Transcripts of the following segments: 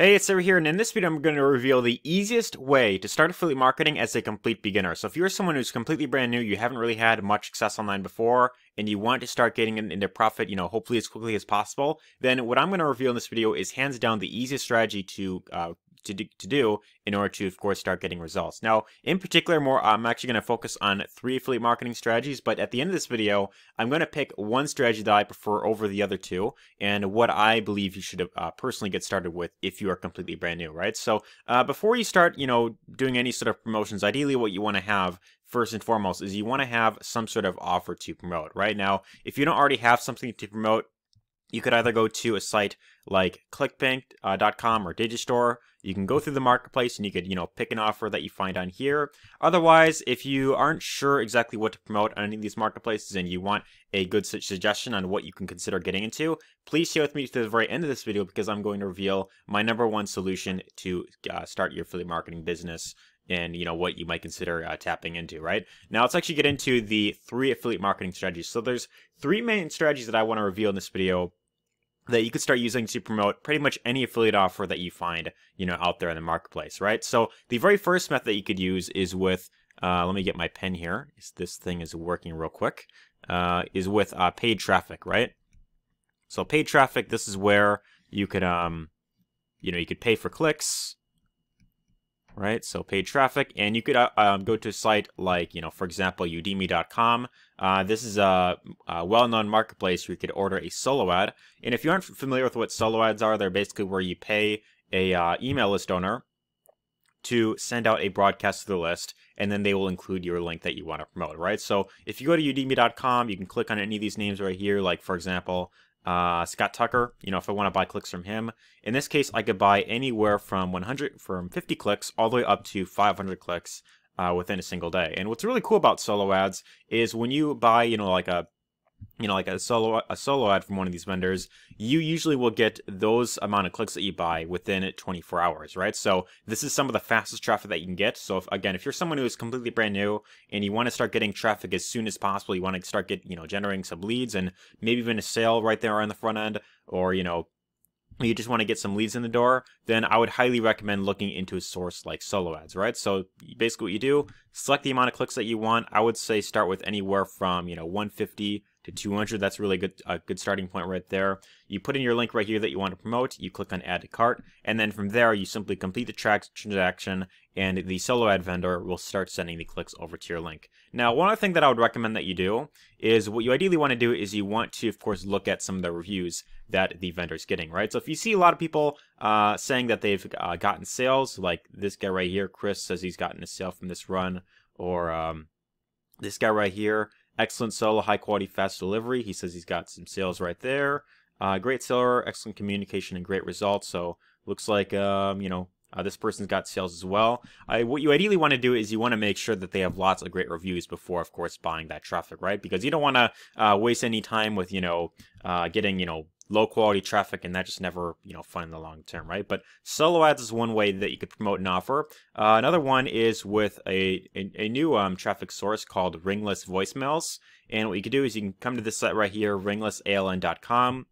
Hey, it's Sarah here, and in this video, I'm going to reveal the easiest way to start affiliate marketing as a complete beginner. So if you're someone who's completely brand new, you haven't really had much success online before, and you want to start getting into profit, you know, hopefully as quickly as possible, then what I'm going to reveal in this video is hands down the easiest strategy to uh, to do, to do in order to, of course, start getting results. Now, in particular, more I'm actually going to focus on three affiliate marketing strategies, but at the end of this video, I'm going to pick one strategy that I prefer over the other two and what I believe you should uh, personally get started with if you are completely brand new, right? So uh, before you start, you know, doing any sort of promotions, ideally what you want to have first and foremost is you want to have some sort of offer to promote right now if you don't already have something to promote you could either go to a site like clickbank.com uh, or digistore you can go through the marketplace and you could you know pick an offer that you find on here otherwise if you aren't sure exactly what to promote on any of these marketplaces and you want a good suggestion on what you can consider getting into please stay with me to the very end of this video because i'm going to reveal my number one solution to uh, start your affiliate marketing business and you know what you might consider uh, tapping into right now let's actually get into the three affiliate marketing strategies so there's three main strategies that i want to reveal in this video that you could start using to promote pretty much any affiliate offer that you find, you know, out there in the marketplace, right? So the very first method that you could use is with, uh, let me get my pen here. This thing is working real quick. Uh, is with uh, paid traffic, right? So paid traffic, this is where you could, um, you know, you could pay for clicks, right? So paid traffic, and you could uh, um, go to a site like, you know, for example, udemy.com. Uh, this is a, a well-known marketplace where you could order a solo ad. And if you aren't familiar with what solo ads are, they're basically where you pay a uh, email list owner to send out a broadcast to the list, and then they will include your link that you want to promote, right? So if you go to udemy.com, you can click on any of these names right here, like for example, uh, Scott Tucker, you know, if I want to buy clicks from him, in this case, I could buy anywhere from 100 from 50 clicks all the way up to 500 clicks uh, within a single day. And what's really cool about solo ads is when you buy, you know, like a you know, like a solo a solo ad from one of these vendors, you usually will get those amount of clicks that you buy within 24 hours, right? So this is some of the fastest traffic that you can get. So if, again, if you're someone who is completely brand new and you want to start getting traffic as soon as possible, you want to start get you know generating some leads and maybe even a sale right there on the front end, or you know you just want to get some leads in the door, then I would highly recommend looking into a source like solo ads, right? So basically what you do, select the amount of clicks that you want. I would say start with anywhere from, you know, 150 to 200. That's really good, a good starting point right there. You put in your link right here that you want to promote. You click on Add to Cart, and then from there you simply complete the transaction, and the solo ad vendor will start sending the clicks over to your link. Now, one other thing that I would recommend that you do is what you ideally want to do is you want to, of course, look at some of the reviews that the vendor's getting, right? So if you see a lot of people uh, saying that they've uh, gotten sales, like this guy right here, Chris says he's gotten a sale from this run, or um, this guy right here Excellent seller, high quality, fast delivery. He says he's got some sales right there. Uh, great seller, excellent communication, and great results. So looks like um, you know uh, this person's got sales as well. I, what you ideally want to do is you want to make sure that they have lots of great reviews before, of course, buying that traffic, right? Because you don't want to uh, waste any time with you know uh, getting you know low quality traffic and that just never you know fun in the long term right but solo ads is one way that you could promote an offer uh, another one is with a a, a new um, traffic source called ringless voicemails and what you can do is you can come to this site right here ringlessaln.com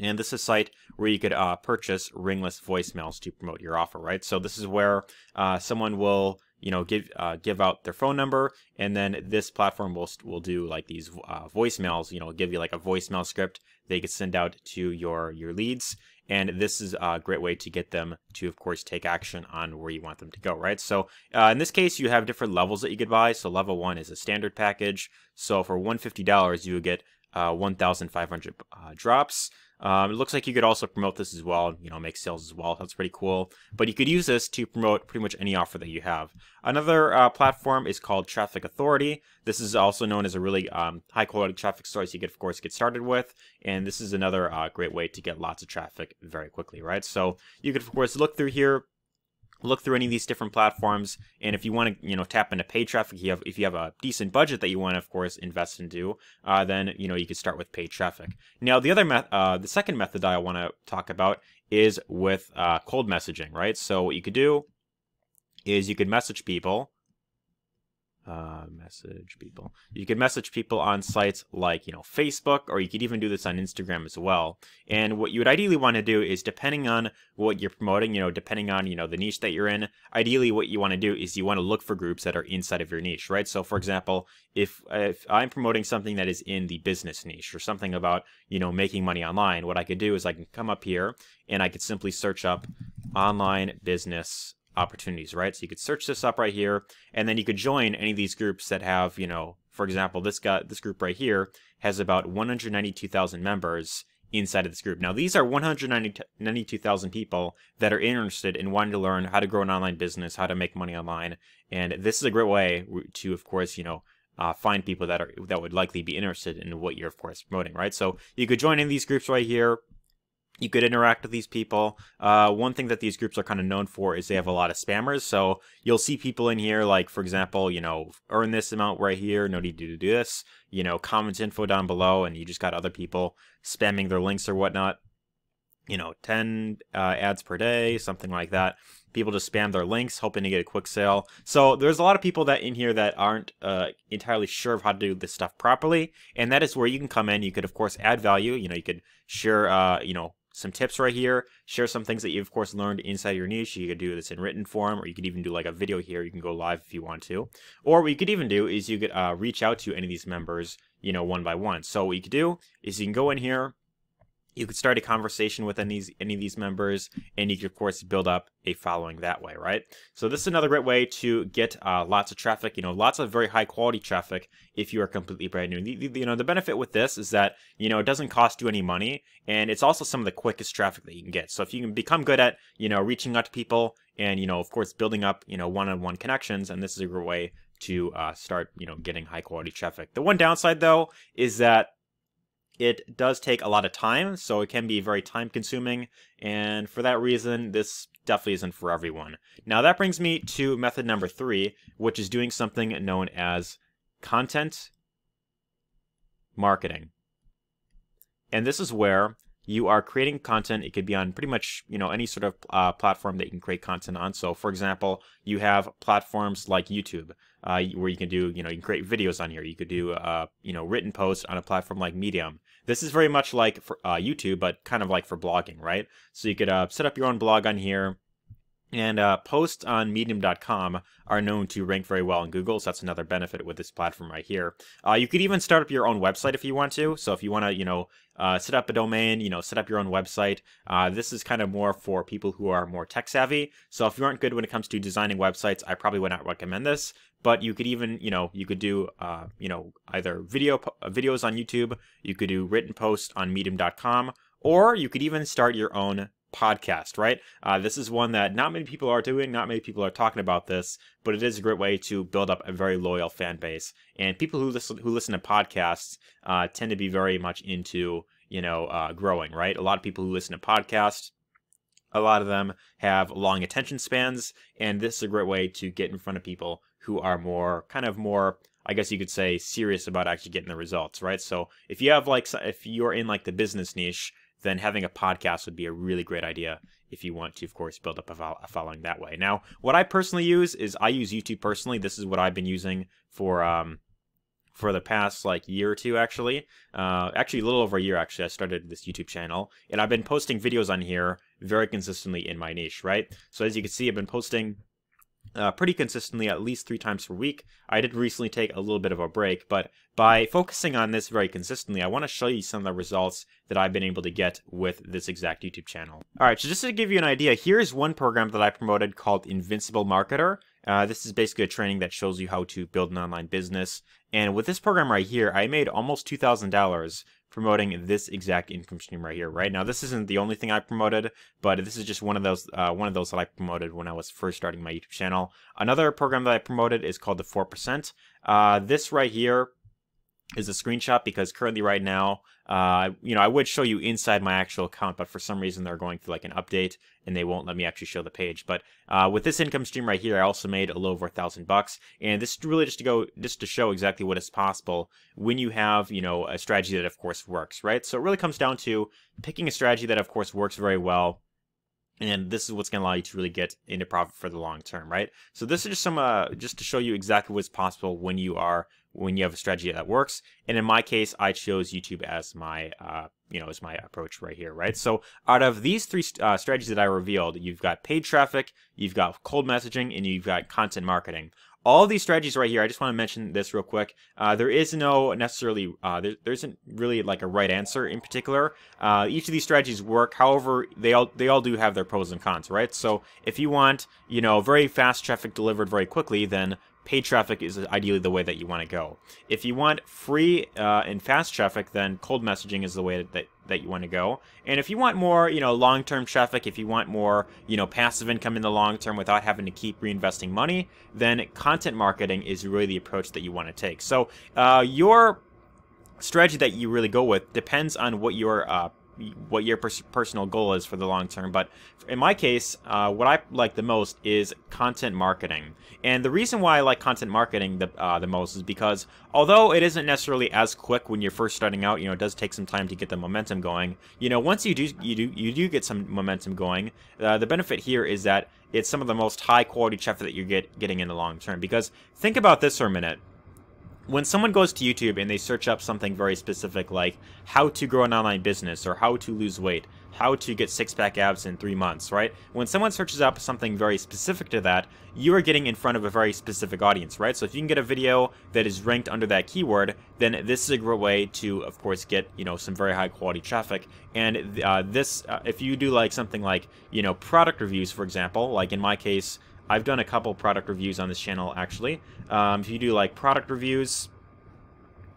and this is a site where you could uh, purchase ringless voicemails to promote your offer, right? So this is where uh, someone will you know give uh, give out their phone number and then this platform will will do like these uh, voicemails you know give you like a voicemail script they could send out to your your leads and this is a great way to get them to of course take action on where you want them to go right so uh, in this case you have different levels that you could buy so level one is a standard package so for $150 you would get uh, 1,500 uh, drops. Um, it looks like you could also promote this as well, you know, make sales as well. That's pretty cool. But you could use this to promote pretty much any offer that you have. Another uh, platform is called Traffic Authority. This is also known as a really um, high quality traffic source you could, of course, get started with. And this is another uh, great way to get lots of traffic very quickly, right? So you could, of course, look through here, look through any of these different platforms and if you want to you know tap into paid traffic you have if you have a decent budget that you want to of course invest into uh, then you know you could start with paid traffic now the other meth uh, the second method i want to talk about is with uh, cold messaging right so what you could do is you could message people uh, message people. You could message people on sites like, you know, Facebook, or you could even do this on Instagram as well. And what you would ideally want to do is, depending on what you're promoting, you know, depending on, you know, the niche that you're in, ideally what you want to do is you want to look for groups that are inside of your niche, right? So, for example, if, if I'm promoting something that is in the business niche or something about, you know, making money online, what I could do is I can come up here and I could simply search up online business opportunities, right? So you could search this up right here, and then you could join any of these groups that have, you know, for example, this guy, this group right here has about 192,000 members inside of this group. Now, these are 192,000 people that are interested in wanting to learn how to grow an online business, how to make money online, and this is a great way to, of course, you know, uh, find people that are that would likely be interested in what you're of course promoting, right? So you could join in these groups right here, you could interact with these people. Uh, one thing that these groups are kind of known for is they have a lot of spammers. So you'll see people in here, like, for example, you know, earn this amount right here. No need to do this. You know, comments info down below. And you just got other people spamming their links or whatnot. You know, 10 uh, ads per day, something like that. People just spam their links, hoping to get a quick sale. So there's a lot of people that in here that aren't uh, entirely sure of how to do this stuff properly. And that is where you can come in. You could, of course, add value. You know, you could share, uh, you know, some tips right here, share some things that you of course learned inside your niche. You could do this in written form, or you could even do like a video here. You can go live if you want to. Or what you could even do is you could uh, reach out to any of these members, you know, one by one. So what you could do is you can go in here, you could start a conversation with any, any of these members, and you could, of course, build up a following that way, right? So this is another great way to get uh, lots of traffic, you know, lots of very high quality traffic if you are completely brand new. you know, the benefit with this is that, you know, it doesn't cost you any money, and it's also some of the quickest traffic that you can get. So if you can become good at, you know, reaching out to people and, you know, of course, building up, you know, one-on-one -on -one connections, and this is a great way to uh, start, you know, getting high quality traffic. The one downside, though, is that it does take a lot of time, so it can be very time consuming, and for that reason, this definitely isn't for everyone. Now that brings me to method number three, which is doing something known as content marketing. And this is where you are creating content. It could be on pretty much you know any sort of uh, platform that you can create content on. So, for example, you have platforms like YouTube, uh, where you can do you know you can create videos on here. You could do uh, you know written posts on a platform like Medium. This is very much like for uh, YouTube, but kind of like for blogging, right? So you could uh, set up your own blog on here, and uh, posts on medium.com are known to rank very well in Google, so that's another benefit with this platform right here. Uh, you could even start up your own website if you want to. So if you want to, you know, uh, set up a domain, you know, set up your own website. Uh, this is kind of more for people who are more tech savvy. So if you aren't good when it comes to designing websites, I probably would not recommend this. But you could even, you know, you could do, uh, you know, either video uh, videos on YouTube. You could do written posts on medium.com, or you could even start your own podcast, right? Uh, this is one that not many people are doing, not many people are talking about this, but it is a great way to build up a very loyal fan base. And people who listen who listen to podcasts uh, tend to be very much into you know uh, growing, right? A lot of people who listen to podcasts. A lot of them have long attention spans, and this is a great way to get in front of people who are more kind of more I guess you could say serious about actually getting the results, right? So if you have like if you're in like the business niche then having a podcast would be a really great idea if you want to, of course, build up a, following that way. Now, what I personally use is I use YouTube personally. This is what I've been using for um, for the past like year or two, actually. Uh, actually, a little over a year. Actually, I started this YouTube channel, and I've been posting videos on here very consistently in my niche. Right. So as you can see, I've been posting uh, pretty consistently at least three times per week. I did recently take a little bit of a break, but by focusing on this very consistently, I want to show you some of the results that I've been able to get with this exact YouTube channel. All right, so just to give you an idea, here is one program that I promoted called Invincible Marketer. Uh, this is basically a training that shows you how to build an online business. And with this program right here, I made almost $2,000 promoting this exact income stream right here. Right now, this isn't the only thing I promoted, but this is just one of those uh, one of those that I promoted when I was first starting my YouTube channel. Another program that I promoted is called the Four Percent. Uh, this right here is a screenshot because currently right now, uh, you know, I would show you inside my actual account, but for some reason they're going through like an update and they won't let me actually show the page. But uh, with this income stream right here, I also made a little over a thousand bucks, and this really just to go just to show exactly what is possible when you have you know a strategy that of course works, right? So it really comes down to picking a strategy that of course works very well and this is what's going to allow you to really get into profit for the long term right so this is just some uh, just to show you exactly what's possible when you are when you have a strategy that works. And in my case, I chose YouTube as my, uh, you know, as my approach right here, right? So out of these three uh, strategies that I revealed, you've got paid traffic, you've got cold messaging, and you've got content marketing. All these strategies right here, I just want to mention this real quick. Uh, there is no necessarily, uh, there, there isn't really like a right answer in particular. Uh, each of these strategies work. However, they all they all do have their pros and cons, right? So if you want, you know, very fast traffic delivered very quickly, then paid traffic is ideally the way that you want to go. If you want free uh, and fast traffic, then cold messaging is the way that, that, that you want to go. And if you want more, you know, long-term traffic, if you want more, you know, passive income in the long term without having to keep reinvesting money, then content marketing is really the approach that you want to take. So uh, your strategy that you really go with depends on what your uh, what your pers personal goal is for the long term. But in my case, uh, what I like the most is content marketing. And the reason why I like content marketing the, uh, the most is because although it isn't necessarily as quick when you're first starting out, you know, it does take some time to get the momentum going. You know, once you do, you do, you do get some momentum going. Uh, the benefit here is that it's some of the most high quality traffic that you're get, getting in the long term. Because think about this for a minute when someone goes to YouTube and they search up something very specific like how to grow an online business or how to lose weight, how to get six pack abs in three months, right? When someone searches up something very specific to that, you are getting in front of a very specific audience, right? So if you can get a video that is ranked under that keyword, then this is a great way to, of course, get, you know, some very high quality traffic. And uh, this, uh, if you do like something like, you know, product reviews, for example, like in my case, I've done a couple product reviews on this channel, actually. Um, if you do like product reviews,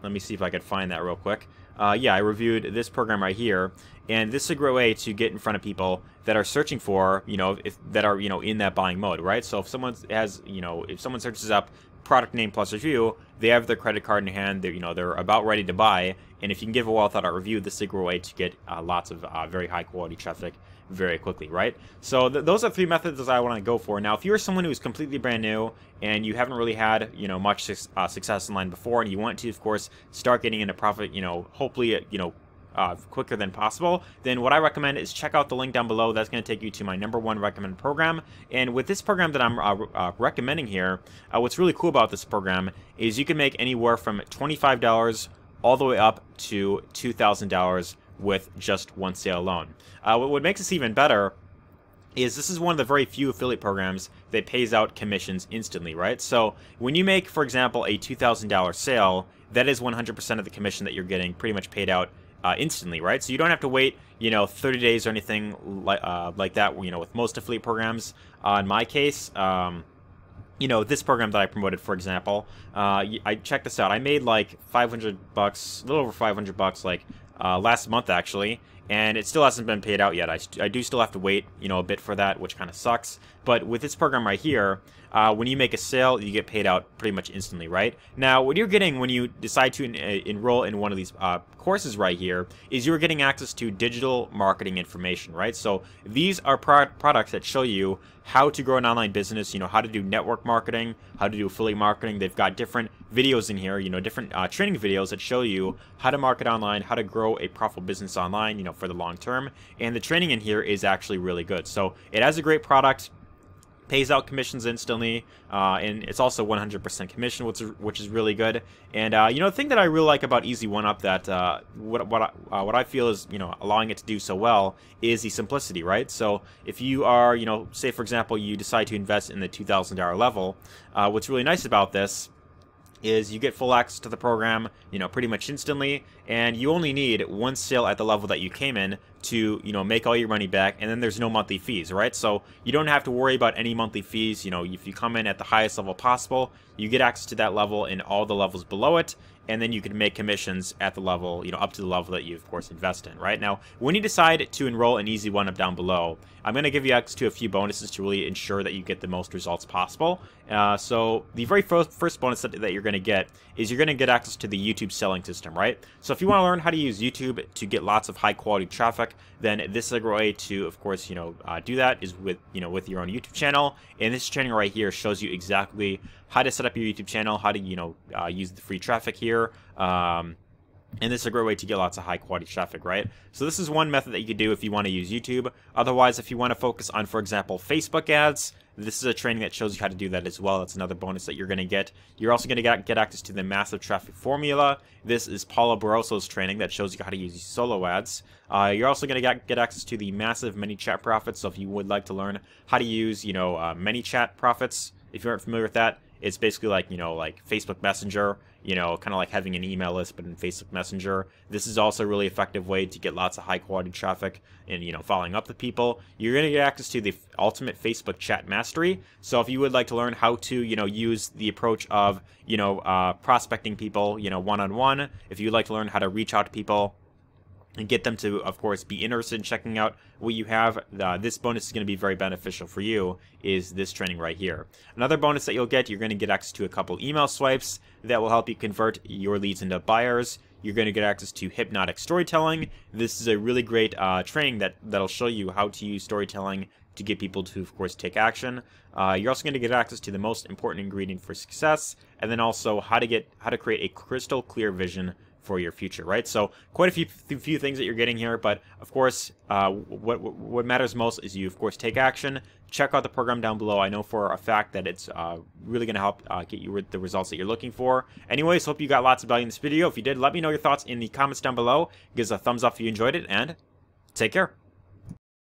let me see if I could find that real quick. Uh, yeah, I reviewed this program right here, and this is a great way to get in front of people that are searching for, you know, if, that are, you know, in that buying mode, right? So if someone has, you know, if someone searches up product name plus review, they have their credit card in hand, they're, you know, they're about ready to buy, and if you can give a well-thought-out review, this is a great way to get uh, lots of uh, very high-quality traffic very quickly, right? So th those are three methods that I want to go for. Now, if you're someone who's completely brand new and you haven't really had, you know, much su uh, success online before, and you want to, of course, start getting into profit, you know, hopefully, you know, uh, quicker than possible, then what I recommend is check out the link down below. That's going to take you to my number one recommended program. And with this program that I'm uh, uh, recommending here, uh, what's really cool about this program is you can make anywhere from $25 all the way up to $2,000 with just one sale alone. Uh, what makes this even better is this is one of the very few affiliate programs that pays out commissions instantly, right? So when you make, for example, a $2,000 sale, that is 100% of the commission that you're getting pretty much paid out uh, instantly, right? So you don't have to wait, you know, 30 days or anything li uh, like that, you know, with most affiliate programs. Uh, in my case, um, you know, this program that I promoted, for example, uh, I checked this out. I made like 500 bucks, a little over 500 bucks, like uh, last month, actually, and it still hasn't been paid out yet. I, I do still have to wait, you know, a bit for that, which kind of sucks. But with this program right here, uh, when you make a sale, you get paid out pretty much instantly, right? Now, what you're getting when you decide to en uh, enroll in one of these uh, courses right here is you're getting access to digital marketing information, right? So these are pro products that show you how to grow an online business, you know, how to do network marketing, how to do affiliate marketing. They've got different videos in here, you know, different uh, training videos that show you how to market online, how to grow a profitable business online, you know, for the long term. And the training in here is actually really good. So it has a great product pays out commissions instantly, uh, and it's also 100% commission, which is, which is really good. And uh, you know, the thing that I really like about Easy One Up that uh, what what I, uh, what I feel is you know allowing it to do so well is the simplicity, right? So if you are you know say for example you decide to invest in the $2,000 level, uh, what's really nice about this is you get full access to the program, you know, pretty much instantly, and you only need one sale at the level that you came in to, you know, make all your money back, and then there's no monthly fees, right? So you don't have to worry about any monthly fees, you know, if you come in at the highest level possible, you get access to that level and all the levels below it, and then you can make commissions at the level, you know, up to the level that you, of course, invest in, right? Now, when you decide to enroll an easy one up down below, I'm going to give you access to a few bonuses to really ensure that you get the most results possible. Uh, so the very first, first bonus that, that you're going to get is you're going to get access to the YouTube selling system, right? So if you want to learn how to use YouTube to get lots of high quality traffic, then this is a great way to, of course, you know, uh, do that is with, you know, with your own YouTube channel. And this channel right here shows you exactly how to set up your YouTube channel, how to you know uh, use the free traffic here. Um, and this is a great way to get lots of high quality traffic, right? So this is one method that you could do if you want to use YouTube. Otherwise, if you want to focus on, for example, Facebook ads, this is a training that shows you how to do that as well. That's another bonus that you're going to get. You're also going to get access to the massive traffic formula. This is Paula Barroso's training that shows you how to use solo ads. Uh, you're also going to get access to the massive ManyChat profits. So if you would like to learn how to use, you know, uh, ManyChat profits, if you aren't familiar with that, it's basically like, you know, like Facebook Messenger, you know, kind of like having an email list, but in Facebook Messenger. This is also a really effective way to get lots of high quality traffic and, you know, following up with people. You're going to get access to the ultimate Facebook chat mastery. So if you would like to learn how to, you know, use the approach of, you know, uh, prospecting people, you know, one on one, if you'd like to learn how to reach out to people, and get them to, of course, be interested in checking out what you have. Uh, this bonus is going to be very beneficial for you, is this training right here. Another bonus that you'll get, you're going to get access to a couple email swipes that will help you convert your leads into buyers. You're going to get access to hypnotic storytelling. This is a really great uh, training that, that'll show you how to use storytelling to get people to, of course, take action. Uh, you're also going to get access to the most important ingredient for success, and then also how to get how to create a crystal clear vision for your future, right? So quite a few few things that you're getting here, but of course, uh, what what matters most is you, of course, take action. Check out the program down below. I know for a fact that it's uh, really going to help uh, get you the results that you're looking for. Anyways, hope you got lots of value in this video. If you did, let me know your thoughts in the comments down below. Give us a thumbs up if you enjoyed it, and take care.